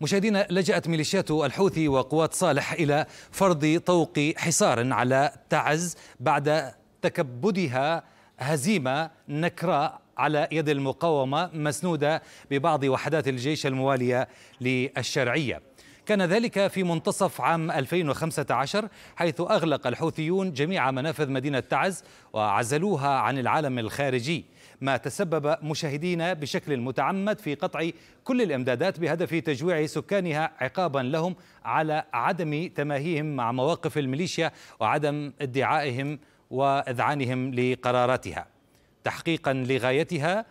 مشاهدينا لجأت ميليشيات الحوثي وقوات صالح إلى فرض طوق حصار على تعز بعد تكبدها هزيمة نكراء على يد المقاومة مسنودة ببعض وحدات الجيش الموالية للشرعية كان ذلك في منتصف عام 2015 حيث أغلق الحوثيون جميع منافذ مدينة تعز وعزلوها عن العالم الخارجي ما تسبب مشاهدينا بشكل متعمد في قطع كل الامدادات بهدف تجويع سكانها عقابا لهم على عدم تماهيهم مع مواقف الميليشيا وعدم ادعائهم واذعانهم لقراراتها تحقيقا لغايتها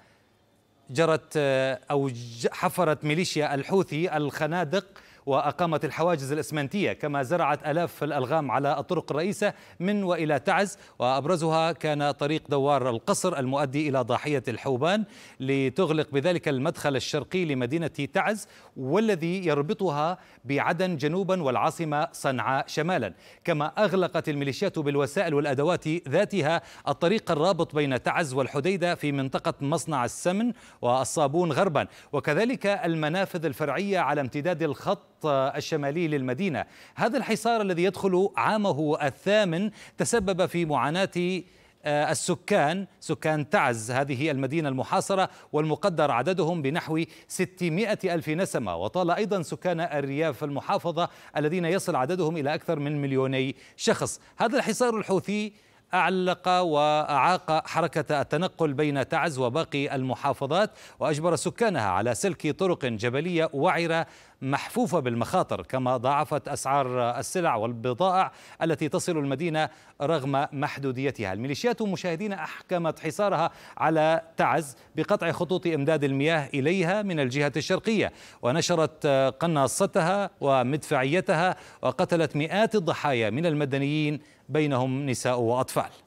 جرت او حفرت ميليشيا الحوثي الخنادق وأقامت الحواجز الإسمنتية كما زرعت ألاف الألغام على الطرق الرئيسة من وإلى تعز وأبرزها كان طريق دوار القصر المؤدي إلى ضاحية الحوبان لتغلق بذلك المدخل الشرقي لمدينة تعز والذي يربطها بعدن جنوبا والعاصمة صنعاء شمالا كما أغلقت الميليشيات بالوسائل والأدوات ذاتها الطريق الرابط بين تعز والحديدة في منطقة مصنع السمن والصابون غربا وكذلك المنافذ الفرعية على امتداد الخط الخط الشمالي للمدينة هذا الحصار الذي يدخل عامه الثامن تسبب في معاناة آه، السكان سكان تعز هذه المدينة المحاصرة والمقدر عددهم بنحو 600 ألف نسمة وطال أيضا سكان الرياف المحافظة الذين يصل عددهم إلى أكثر من مليوني شخص هذا الحصار الحوثي أعلق وأعاق حركة التنقل بين تعز وباقي المحافظات وأجبر سكانها على سلك طرق جبلية وعرة محفوفة بالمخاطر كما ضاعفت أسعار السلع والبضائع التي تصل المدينة رغم محدوديتها الميليشيات مشاهدين أحكمت حصارها على تعز بقطع خطوط إمداد المياه إليها من الجهة الشرقية ونشرت قناصتها ومدفعيتها وقتلت مئات الضحايا من المدنيين بينهم نساء وأطفال